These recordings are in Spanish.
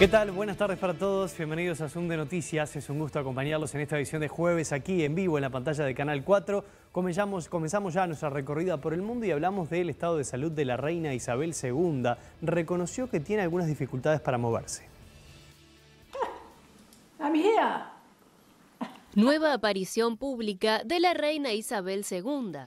¿Qué tal? Buenas tardes para todos. Bienvenidos a Zoom de Noticias. Es un gusto acompañarlos en esta edición de jueves aquí en vivo en la pantalla de Canal 4. Comenzamos, comenzamos ya nuestra recorrida por el mundo y hablamos del estado de salud de la reina Isabel II. Reconoció que tiene algunas dificultades para moverse. amiga ah, Nueva aparición pública de la reina Isabel II.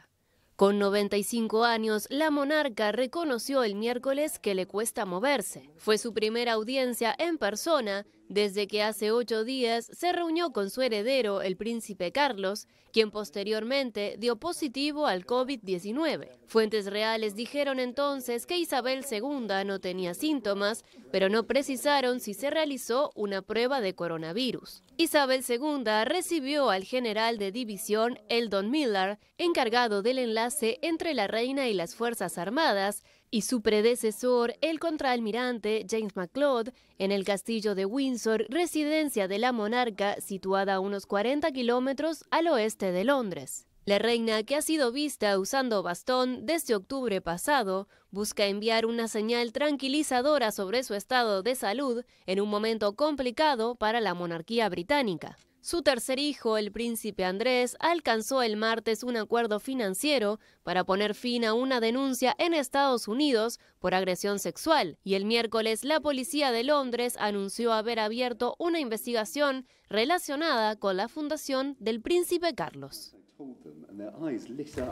Con 95 años, la monarca reconoció el miércoles que le cuesta moverse. Fue su primera audiencia en persona desde que hace ocho días se reunió con su heredero, el príncipe Carlos, quien posteriormente dio positivo al COVID-19. Fuentes reales dijeron entonces que Isabel II no tenía síntomas, pero no precisaron si se realizó una prueba de coronavirus. Isabel II recibió al general de división Eldon Miller, encargado del enlace entre la reina y las Fuerzas Armadas, y su predecesor, el contraalmirante James MacLeod, en el castillo de Windsor, residencia de la monarca situada a unos 40 kilómetros al oeste de Londres. La reina, que ha sido vista usando bastón desde octubre pasado, busca enviar una señal tranquilizadora sobre su estado de salud en un momento complicado para la monarquía británica. Su tercer hijo, el príncipe Andrés, alcanzó el martes un acuerdo financiero para poner fin a una denuncia en Estados Unidos por agresión sexual y el miércoles la policía de Londres anunció haber abierto una investigación relacionada con la fundación del príncipe Carlos.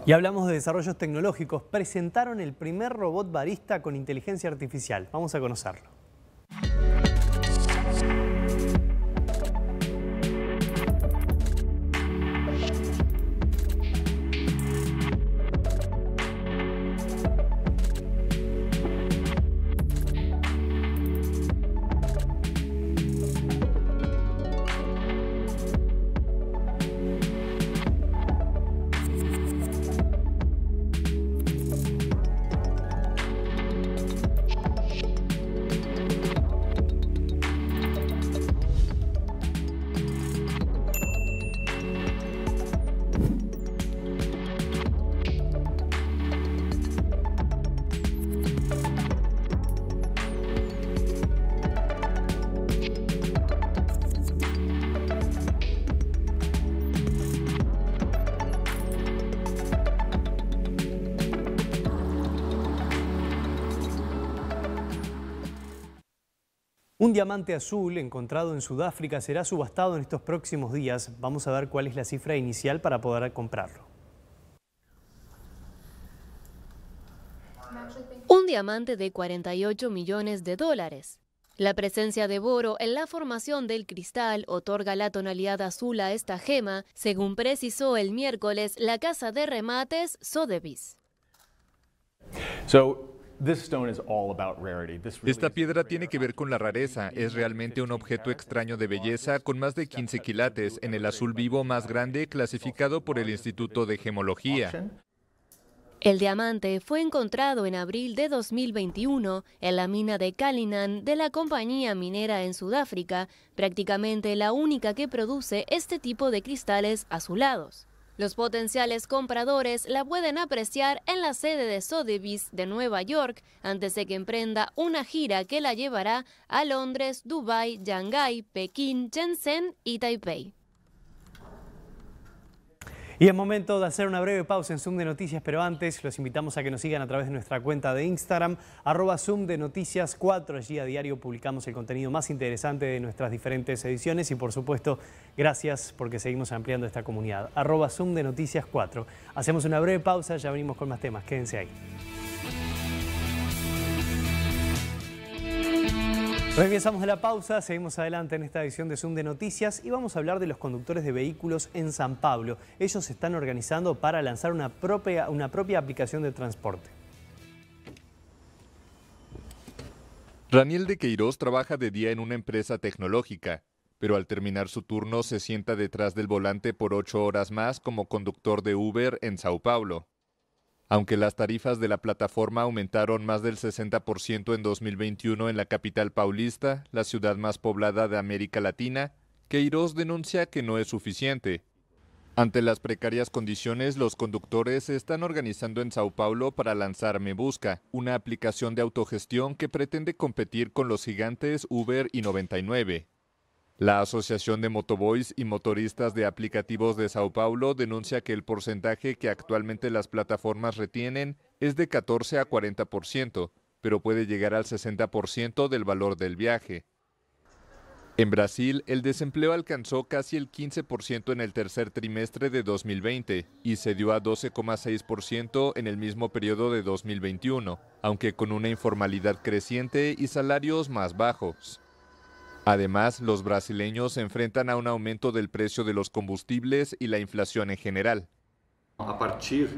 Y hablamos de desarrollos tecnológicos. Presentaron el primer robot barista con inteligencia artificial. Vamos a conocerlo. Un diamante azul encontrado en Sudáfrica será subastado en estos próximos días. Vamos a ver cuál es la cifra inicial para poder comprarlo. Un diamante de 48 millones de dólares. La presencia de boro en la formación del cristal otorga la tonalidad azul a esta gema, según precisó el miércoles la casa de remates Sotheby's. Esta piedra tiene que ver con la rareza. Es realmente un objeto extraño de belleza con más de 15 quilates en el azul vivo más grande clasificado por el Instituto de Gemología. El diamante fue encontrado en abril de 2021 en la mina de Kalinan de la compañía minera en Sudáfrica, prácticamente la única que produce este tipo de cristales azulados. Los potenciales compradores la pueden apreciar en la sede de Sotheby's de Nueva York antes de que emprenda una gira que la llevará a Londres, Dubái, Shanghái, Pekín, Shenzhen y Taipei. Y es momento de hacer una breve pausa en Zoom de Noticias, pero antes los invitamos a que nos sigan a través de nuestra cuenta de Instagram, arroba Zoom de Noticias 4. Allí a diario publicamos el contenido más interesante de nuestras diferentes ediciones y por supuesto, gracias porque seguimos ampliando esta comunidad. Arroba Zoom de Noticias 4. Hacemos una breve pausa, ya venimos con más temas. Quédense ahí. Regresamos a la pausa, seguimos adelante en esta edición de Zoom de Noticias y vamos a hablar de los conductores de vehículos en San Pablo. Ellos se están organizando para lanzar una propia, una propia aplicación de transporte. Raniel de Queiroz trabaja de día en una empresa tecnológica, pero al terminar su turno se sienta detrás del volante por ocho horas más como conductor de Uber en Sao Paulo. Aunque las tarifas de la plataforma aumentaron más del 60% en 2021 en la capital paulista, la ciudad más poblada de América Latina, Queiroz denuncia que no es suficiente. Ante las precarias condiciones, los conductores se están organizando en Sao Paulo para lanzar Me Busca, una aplicación de autogestión que pretende competir con los gigantes Uber y 99. La Asociación de Motoboys y Motoristas de Aplicativos de Sao Paulo denuncia que el porcentaje que actualmente las plataformas retienen es de 14 a 40%, pero puede llegar al 60% del valor del viaje. En Brasil, el desempleo alcanzó casi el 15% en el tercer trimestre de 2020 y se dio a 12,6% en el mismo periodo de 2021, aunque con una informalidad creciente y salarios más bajos. Además, los brasileños se enfrentan a un aumento del precio de los combustibles y la inflación en general. A partir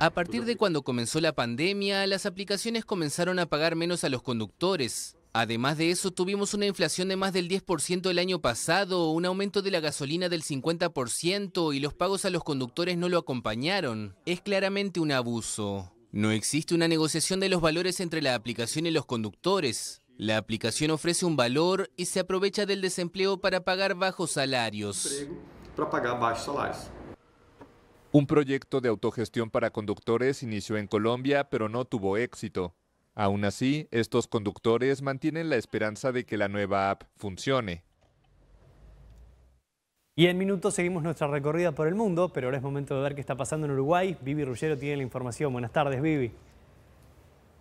a partir de cuando comenzó la pandemia, las aplicaciones comenzaron a pagar menos a los conductores. Además de eso, tuvimos una inflación de más del 10% el año pasado, un aumento de la gasolina del 50% y los pagos a los conductores no lo acompañaron. Es claramente un abuso. No existe una negociación de los valores entre la aplicación y los conductores. La aplicación ofrece un valor y se aprovecha del desempleo para pagar bajos salarios. Un proyecto de autogestión para conductores inició en Colombia, pero no tuvo éxito. Aún así, estos conductores mantienen la esperanza de que la nueva app funcione. Y en minutos seguimos nuestra recorrida por el mundo, pero ahora es momento de ver qué está pasando en Uruguay. Vivi Ruggiero tiene la información. Buenas tardes, Vivi.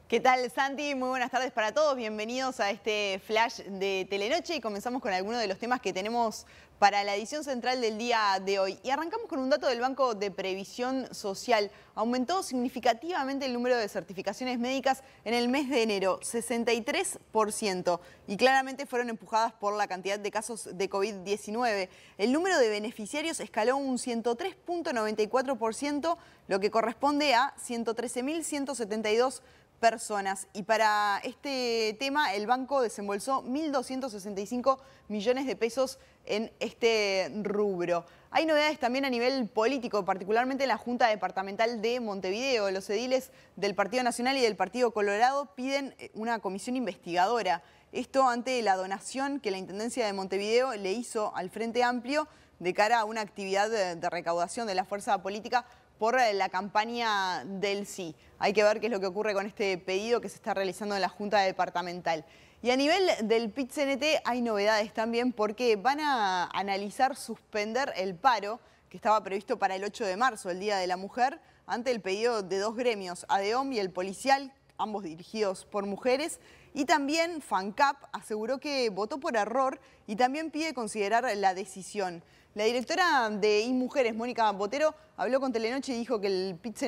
¿Qué tal, Santi? Muy buenas tardes para todos. Bienvenidos a este flash de Telenoche y comenzamos con algunos de los temas que tenemos para la edición central del día de hoy. Y arrancamos con un dato del Banco de Previsión Social. Aumentó significativamente el número de certificaciones médicas en el mes de enero, 63%, y claramente fueron empujadas por la cantidad de casos de COVID-19. El número de beneficiarios escaló un 103.94%, lo que corresponde a 113.172 personas. Y para este tema, el banco desembolsó 1.265 millones de pesos en este rubro. Hay novedades también a nivel político, particularmente en la Junta Departamental de Montevideo. Los ediles del Partido Nacional y del Partido Colorado piden eh, una comisión investigadora. Esto ante la donación que la Intendencia de Montevideo le hizo al Frente Amplio de cara a una actividad eh, de recaudación de la fuerza política por eh, la campaña del sí. Hay que ver qué es lo que ocurre con este pedido que se está realizando en la Junta Departamental. Y a nivel del PIT-CNT hay novedades también porque van a analizar suspender el paro que estaba previsto para el 8 de marzo, el Día de la Mujer, ante el pedido de dos gremios, ADEOM y el policial, ambos dirigidos por mujeres. Y también FANCAP aseguró que votó por error y también pide considerar la decisión. La directora de InMujeres, Mónica Botero, habló con Telenoche y dijo que el pit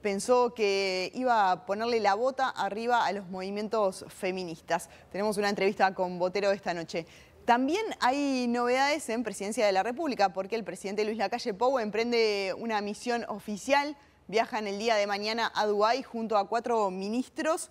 pensó que iba a ponerle la bota arriba a los movimientos feministas. Tenemos una entrevista con Botero esta noche. También hay novedades en Presidencia de la República, porque el presidente Luis Lacalle Pou emprende una misión oficial, Viaja en el día de mañana a Dubái junto a cuatro ministros.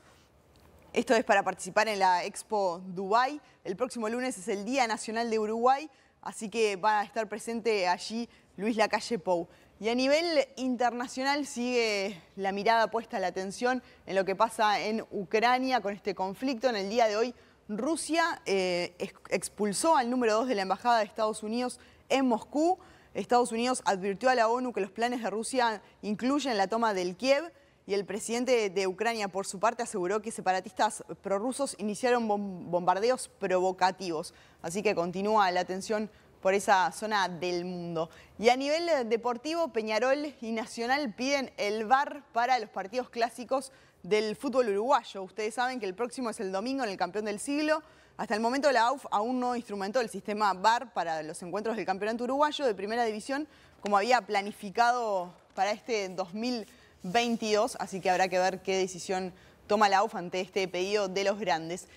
Esto es para participar en la Expo Dubái. El próximo lunes es el Día Nacional de Uruguay así que va a estar presente allí Luis Lacalle Pou. Y a nivel internacional sigue la mirada puesta, la atención en lo que pasa en Ucrania con este conflicto. En el día de hoy, Rusia eh, expulsó al número 2 de la Embajada de Estados Unidos en Moscú. Estados Unidos advirtió a la ONU que los planes de Rusia incluyen la toma del Kiev y el presidente de Ucrania, por su parte, aseguró que separatistas prorrusos iniciaron bombardeos provocativos. Así que continúa la tensión por esa zona del mundo. Y a nivel deportivo, Peñarol y Nacional piden el VAR para los partidos clásicos del fútbol uruguayo. Ustedes saben que el próximo es el domingo en el campeón del siglo. Hasta el momento la AUF aún no instrumentó el sistema VAR para los encuentros del campeonato uruguayo de primera división como había planificado para este 2020. 22, así que habrá que ver qué decisión toma la UF ante este pedido de los grandes.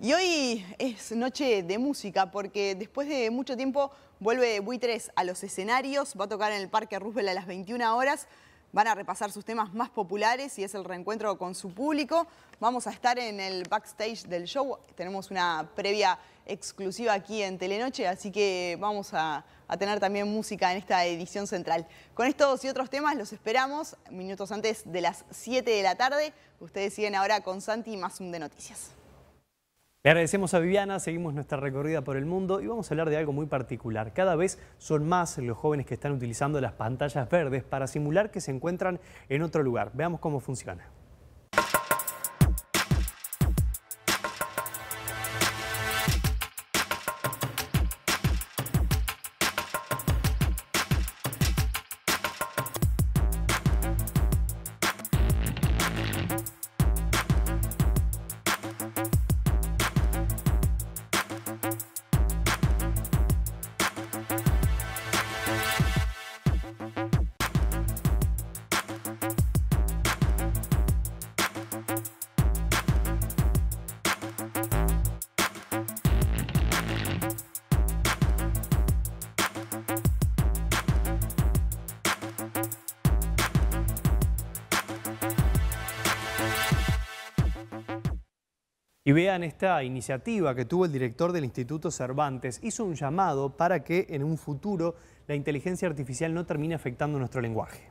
Y hoy es noche de música porque después de mucho tiempo vuelve Buitres a los escenarios, va a tocar en el Parque Roosevelt a las 21 horas, van a repasar sus temas más populares y es el reencuentro con su público. Vamos a estar en el backstage del show, tenemos una previa exclusiva aquí en Telenoche, así que vamos a a tener también música en esta edición central. Con estos y otros temas los esperamos minutos antes de las 7 de la tarde. Ustedes siguen ahora con Santi y más un de noticias. Le agradecemos a Viviana, seguimos nuestra recorrida por el mundo y vamos a hablar de algo muy particular. Cada vez son más los jóvenes que están utilizando las pantallas verdes para simular que se encuentran en otro lugar. Veamos cómo funciona. Y vean esta iniciativa que tuvo el director del Instituto Cervantes. Hizo un llamado para que en un futuro la inteligencia artificial no termine afectando nuestro lenguaje.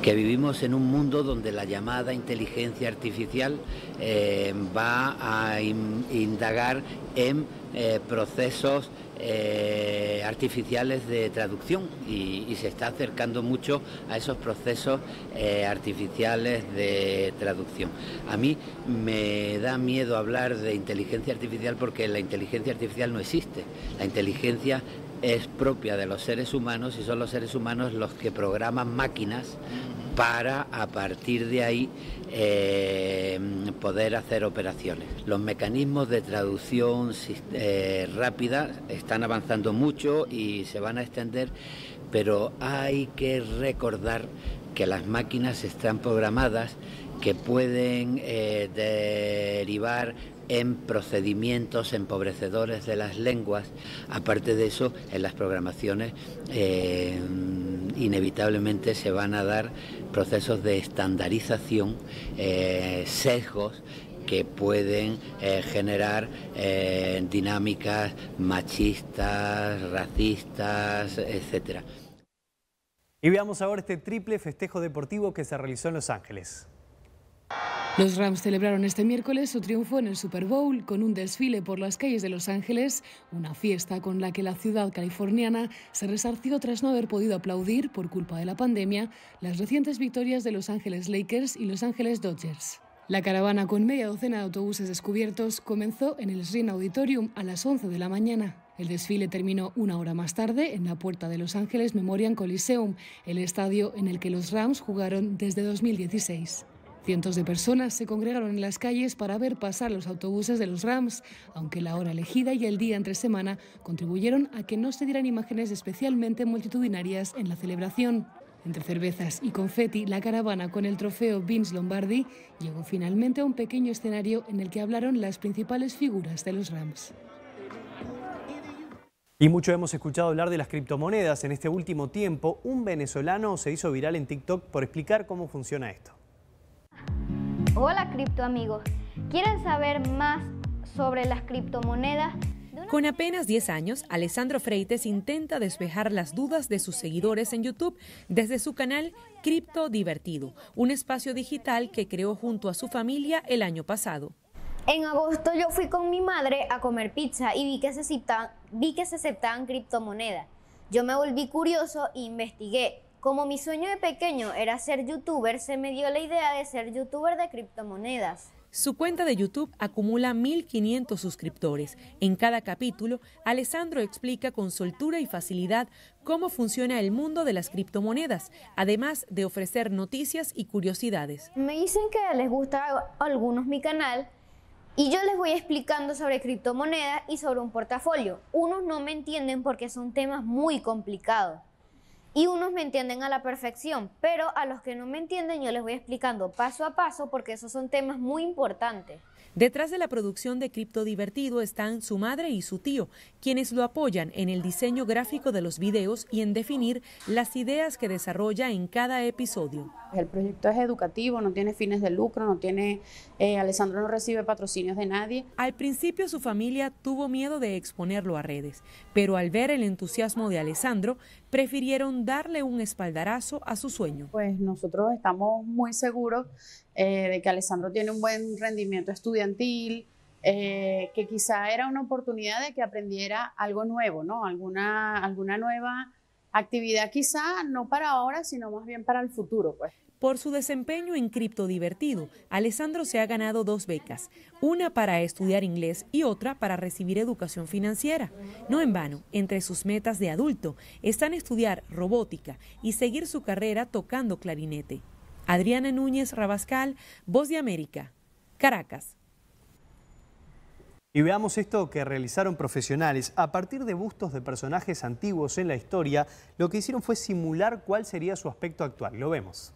Que vivimos en un mundo donde la llamada inteligencia artificial eh, va a indagar en eh, procesos eh, artificiales de traducción y, se está acercando mucho a esos procesos eh, artificiales de traducción. A mí me da miedo hablar de inteligencia artificial porque la inteligencia artificial no existe. La inteligencia es propia de los seres humanos y son los seres humanos los que programan máquinas para a partir de ahí eh, poder hacer operaciones. Los mecanismos de traducción eh, rápida están avanzando mucho y se van a extender, pero hay que recordar que las máquinas están programadas que pueden eh, derivar en procedimientos empobrecedores de las lenguas. Aparte de eso, en las programaciones inevitablemente se van a dar procesos de estandarización, eh, sesgos que pueden eh, generar eh, dinámicas machistas, racistas, etc. Y veamos ahora este triple festejo deportivo que se realizó en Los Ángeles. Los Rams celebraron este miércoles su triunfo en el Super Bowl con un desfile por las calles de Los Ángeles, una fiesta con la que la ciudad californiana se resarció tras no haber podido aplaudir, por culpa de la pandemia, las recientes victorias de Los Ángeles Lakers y Los Ángeles Dodgers. La caravana con media docena de autobuses descubiertos comenzó en el Srin Auditorium a las 11 de la mañana. El desfile terminó una hora más tarde en la puerta de Los Ángeles Memorial Coliseum, el estadio en el que los Rams jugaron desde 2016. Cientos de personas se congregaron en las calles para ver pasar los autobuses de los Rams, aunque la hora elegida y el día entre semana contribuyeron a que no se dieran imágenes especialmente multitudinarias en la celebración. Entre cervezas y confeti, la caravana con el trofeo Vince Lombardi llegó finalmente a un pequeño escenario en el que hablaron las principales figuras de los Rams. Y mucho hemos escuchado hablar de las criptomonedas. En este último tiempo, un venezolano se hizo viral en TikTok por explicar cómo funciona esto. Hola cripto amigos, ¿quieren saber más sobre las criptomonedas? Con apenas 10 años, Alessandro Freites intenta despejar las dudas de sus seguidores en YouTube desde su canal Cripto Divertido, un espacio digital que creó junto a su familia el año pasado. En agosto yo fui con mi madre a comer pizza y vi que se aceptaban, vi que se aceptaban criptomonedas. Yo me volví curioso e investigué como mi sueño de pequeño era ser youtuber, se me dio la idea de ser youtuber de criptomonedas. Su cuenta de YouTube acumula 1.500 suscriptores. En cada capítulo, Alessandro explica con soltura y facilidad cómo funciona el mundo de las criptomonedas, además de ofrecer noticias y curiosidades. Me dicen que les gusta a algunos mi canal y yo les voy explicando sobre criptomonedas y sobre un portafolio. Unos no me entienden porque son temas muy complicados y unos me entienden a la perfección, pero a los que no me entienden yo les voy explicando paso a paso porque esos son temas muy importantes. Detrás de la producción de Cripto Divertido están su madre y su tío, quienes lo apoyan en el diseño gráfico de los videos y en definir las ideas que desarrolla en cada episodio. El proyecto es educativo, no tiene fines de lucro, no tiene. Eh, Alessandro no recibe patrocinios de nadie. Al principio su familia tuvo miedo de exponerlo a redes, pero al ver el entusiasmo de Alessandro, prefirieron darle un espaldarazo a su sueño. Pues nosotros estamos muy seguros eh, de que Alessandro tiene un buen rendimiento estudiantil. Eh, que quizá era una oportunidad de que aprendiera algo nuevo, ¿no? Alguna, alguna nueva actividad quizá no para ahora, sino más bien para el futuro, pues. Por su desempeño en Cripto Divertido, Alessandro se ha ganado dos becas, una para estudiar inglés y otra para recibir educación financiera. No en vano, entre sus metas de adulto están estudiar robótica y seguir su carrera tocando clarinete. Adriana Núñez Rabascal, Voz de América, Caracas. Y veamos esto que realizaron profesionales. A partir de bustos de personajes antiguos en la historia, lo que hicieron fue simular cuál sería su aspecto actual. Lo vemos.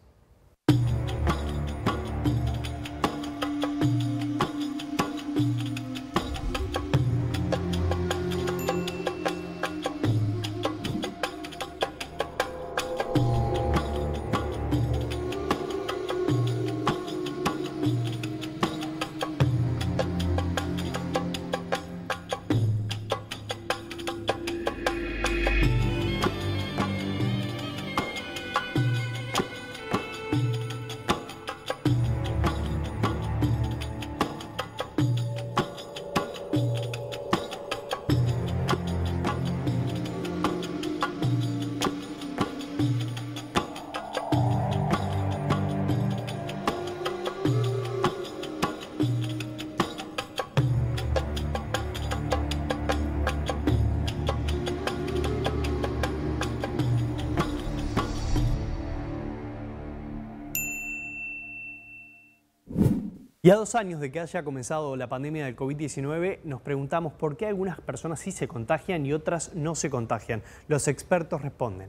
Y a dos años de que haya comenzado la pandemia del COVID-19, nos preguntamos por qué algunas personas sí se contagian y otras no se contagian. Los expertos responden.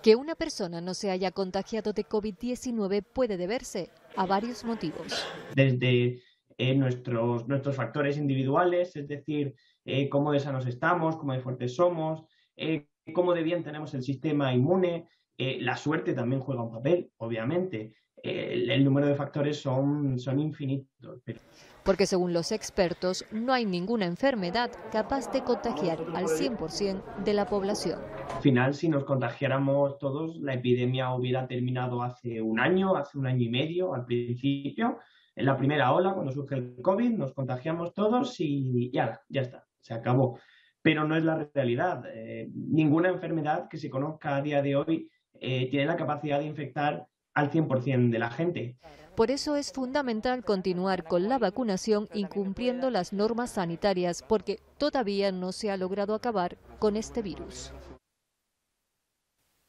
Que una persona no se haya contagiado de COVID-19 puede deberse a varios motivos. Desde eh, nuestros, nuestros factores individuales, es decir, eh, cómo de sanos estamos, cómo de fuertes somos, eh, cómo de bien tenemos el sistema inmune. la suerte también juega un papel, obviamente el, número de factores son, son infinitos. Porque según los expertos, no hay ninguna enfermedad capaz de contagiar al 100% de la población. Al final, si nos contagiáramos todos, la epidemia hubiera terminado hace un año, hace un año y medio al principio. En la primera ola, cuando surge el COVID, nos contagiamos todos y ya, ya está, se acabó. Pero no es la realidad. Eh, ninguna enfermedad que se conozca a día de hoy eh, tiene la capacidad de infectar al 100% de la gente. Por eso es fundamental continuar con la vacunación y cumpliendo las normas sanitarias, porque todavía no se ha logrado acabar con este virus.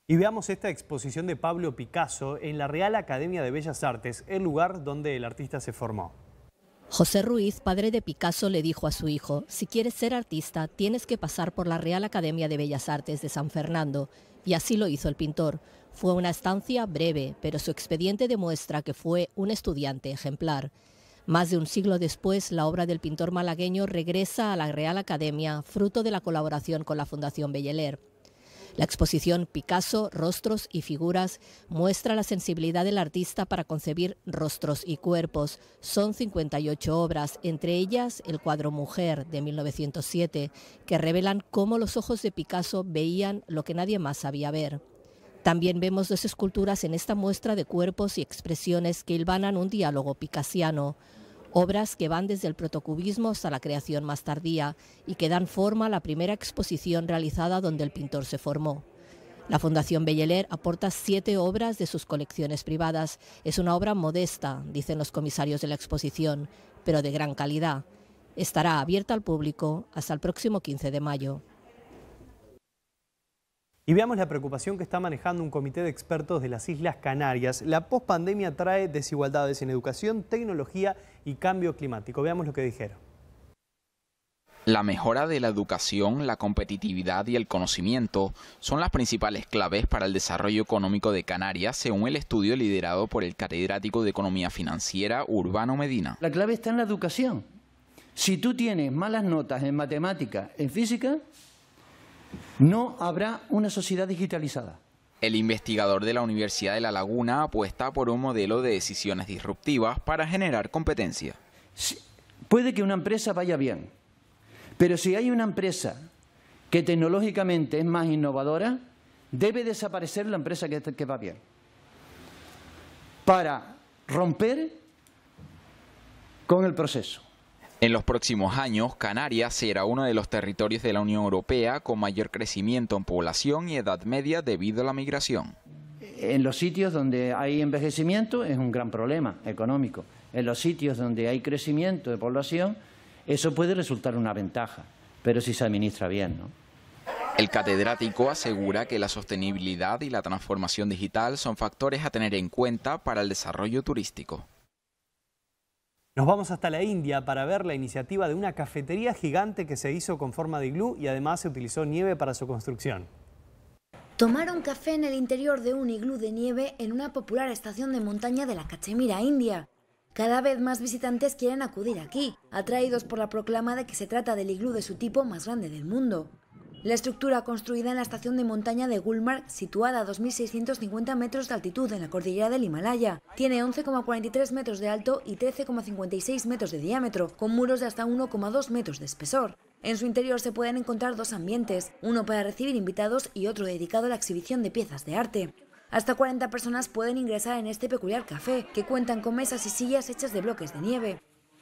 Y veamos esta exposición de Pablo Picasso en la Real Academia de Bellas Artes, el lugar donde el artista se formó. José Ruiz, padre de Picasso, le dijo a su hijo, si quieres ser artista tienes que pasar por la Real Academia de Bellas Artes de San Fernando, y así lo hizo el pintor. Fue una estancia breve, pero su expediente demuestra que fue un estudiante ejemplar. Más de un siglo después, la obra del pintor malagueño regresa a la Real Academia, fruto de la colaboración con la Fundación Belleler. La exposición Picasso, Rostros y Figuras muestra la sensibilidad del artista para concebir rostros y cuerpos. Son 58 obras, entre ellas el cuadro Mujer de 1907, que revelan cómo los ojos de Picasso veían lo que nadie más sabía ver. También vemos dos esculturas en esta muestra de cuerpos y expresiones que hilvanan un diálogo picasiano, obras que van desde el protocubismo hasta la creación más tardía y que dan forma a la primera exposición realizada donde el pintor se formó. La Fundación Belleler aporta siete obras de sus colecciones privadas. Es una obra modesta, dicen los comisarios de la exposición, pero de gran calidad. Estará abierta al público hasta el próximo 15 de mayo. Y veamos la preocupación que está manejando un comité de expertos de las Islas Canarias. La pospandemia trae desigualdades en educación, tecnología y cambio climático. Veamos lo que dijeron. La mejora de la educación, la competitividad y el conocimiento son las principales claves para el desarrollo económico de Canarias, según el estudio liderado por el catedrático de Economía Financiera Urbano Medina. La clave está en la educación. Si tú tienes malas notas en matemática, en física, no habrá una sociedad digitalizada. El investigador de la Universidad de La Laguna apuesta por un modelo de decisiones disruptivas para generar competencia. puede que una empresa vaya bien, pero si hay una empresa que tecnológicamente es más innovadora, debe desaparecer la empresa que va bien. Para romper con el proceso. En los próximos años, Canarias será uno de los territorios de la Unión Europea con mayor crecimiento en población y edad media debido a la migración. En los sitios donde hay envejecimiento es un gran problema económico. En los sitios donde hay crecimiento de población, eso puede resultar una ventaja, pero si se administra bien. El catedrático asegura que la sostenibilidad y la transformación digital son factores a tener en cuenta para el desarrollo turístico. Nos vamos hasta la India para ver la iniciativa de una cafetería gigante que se hizo con forma de iglú y además se utilizó nieve para su construcción. Tomaron café en el interior de un iglú de nieve en una popular estación de montaña de la Cachemira, India. Cada vez más visitantes quieren acudir aquí, atraídos por la proclama de que se trata del iglú de su tipo más grande del mundo. La estructura construida en la estación de montaña de Gulmarg, situada a 2.650 metros de altitud en la cordillera del Himalaya, tiene 11,43 metros de alto y 13,56 metros de diámetro, con muros de hasta 1,2 metros de espesor. En su interior se pueden encontrar dos ambientes, uno para recibir invitados y otro dedicado a la exhibición de piezas de arte. Hasta 40 personas pueden ingresar en este peculiar café, que cuentan con mesas y sillas hechas de bloques de nieve.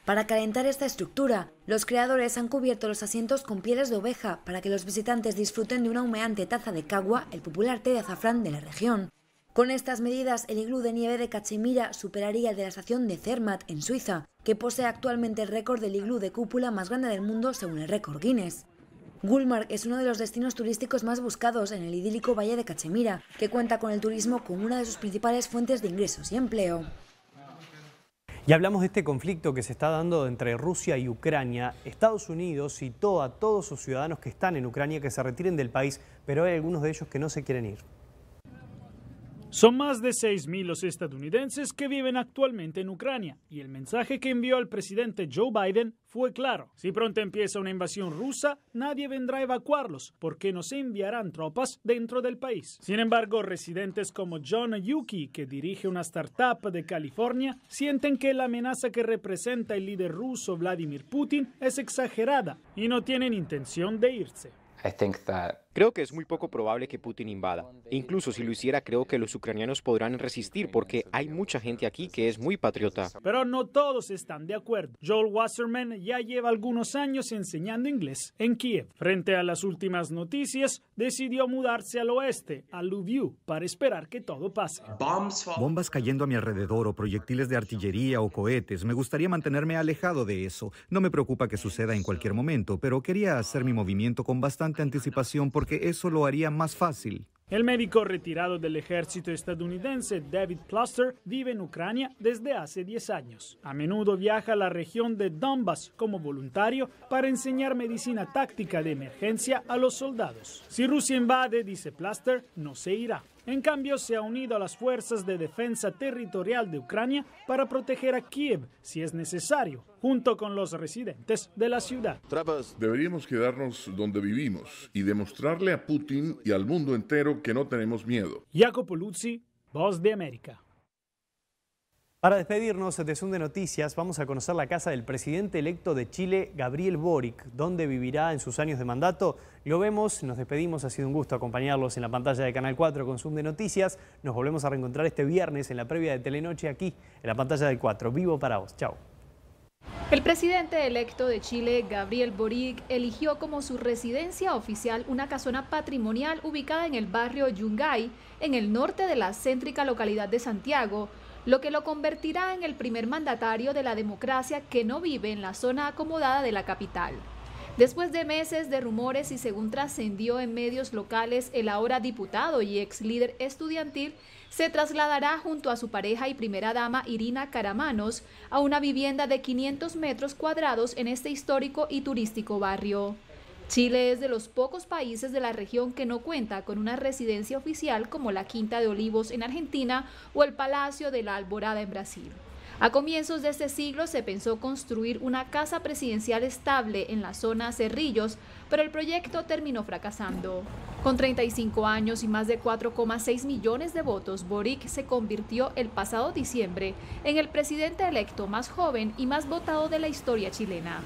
Para calentar esta estructura, los creadores han cubierto los asientos con pieles de oveja para que los visitantes disfruten de una humeante taza de cagua, el popular té de azafrán de la región. Con estas medidas, el iglú de nieve de Cachemira superaría el de la estación de Zermatt, en Suiza, que posee actualmente el récord del iglú de cúpula más grande del mundo según el récord Guinness. Gullmark es uno de los destinos turísticos más buscados en el idílico Valle de Cachemira, que cuenta con el turismo como una de sus principales fuentes de ingresos y empleo. Y hablamos de este conflicto que se está dando entre Rusia y Ucrania. Estados Unidos citó a todos sus ciudadanos que están en Ucrania que se retiren del país, pero hay algunos de ellos que no se quieren ir. Son más de 6.000 los estadounidenses que viven actualmente en Ucrania y el mensaje que envió al presidente Joe Biden fue claro. Si pronto empieza una invasión rusa, nadie vendrá a evacuarlos porque no se enviarán tropas dentro del país. Sin embargo, residentes como John Yuki, que dirige una startup de California, sienten que la amenaza que representa el líder ruso Vladimir Putin es exagerada y no tienen intención de irse. Creo que es muy poco probable que Putin invada. incluso si lo hiciera, creo que los ucranianos podrán resistir porque hay mucha gente aquí que es muy patriota. Pero no todos están de acuerdo. Joel Wasserman ya lleva algunos años enseñando inglés en Kiev. Frente a las últimas noticias, decidió mudarse al oeste, a Lviv, para esperar que todo pase. Bombas cayendo a mi alrededor o proyectiles de artillería o cohetes. Me gustaría mantenerme alejado de eso. No me preocupa que suceda en cualquier momento, pero quería hacer mi movimiento con bastante anticipación porque eso lo haría más fácil. El médico retirado del ejército estadounidense David Plaster vive en Ucrania desde hace 10 años. A menudo viaja a la región de Donbass como voluntario para enseñar medicina táctica de emergencia a los soldados. Si Rusia invade, dice Plaster, no se irá. En cambio, se ha unido a las fuerzas de defensa territorial de Ucrania para proteger a Kiev si es necesario, junto con los residentes de la ciudad. Deberíamos quedarnos donde vivimos y demostrarle a Putin y al mundo entero que no tenemos miedo. Jacopo Luzzi, Voz de América. Para despedirnos de de Noticias, vamos a conocer la casa del presidente electo de Chile, Gabriel Boric, donde vivirá en sus años de mandato. Lo vemos, nos despedimos, ha sido un gusto acompañarlos en la pantalla de Canal 4 con de Noticias. Nos volvemos a reencontrar este viernes en la previa de Telenoche aquí, en la pantalla del 4. Vivo para vos, chao. El presidente electo de Chile, Gabriel Boric, eligió como su residencia oficial una casona patrimonial ubicada en el barrio Yungay, en el norte de la céntrica localidad de Santiago, lo que lo convertirá en el primer mandatario de la democracia que no vive en la zona acomodada de la capital. Después de meses de rumores y según trascendió en medios locales, el ahora diputado y ex líder estudiantil se trasladará junto a su pareja y primera dama Irina Caramanos a una vivienda de 500 metros cuadrados en este histórico y turístico barrio. Chile es de los pocos países de la región que no cuenta con una residencia oficial como la Quinta de Olivos en Argentina o el Palacio de la Alborada en Brasil. A comienzos de este siglo se pensó construir una casa presidencial estable en la zona Cerrillos, pero el proyecto terminó fracasando. Con 35 años y más de 4,6 millones de votos, Boric se convirtió el pasado diciembre en el presidente electo más joven y más votado de la historia chilena.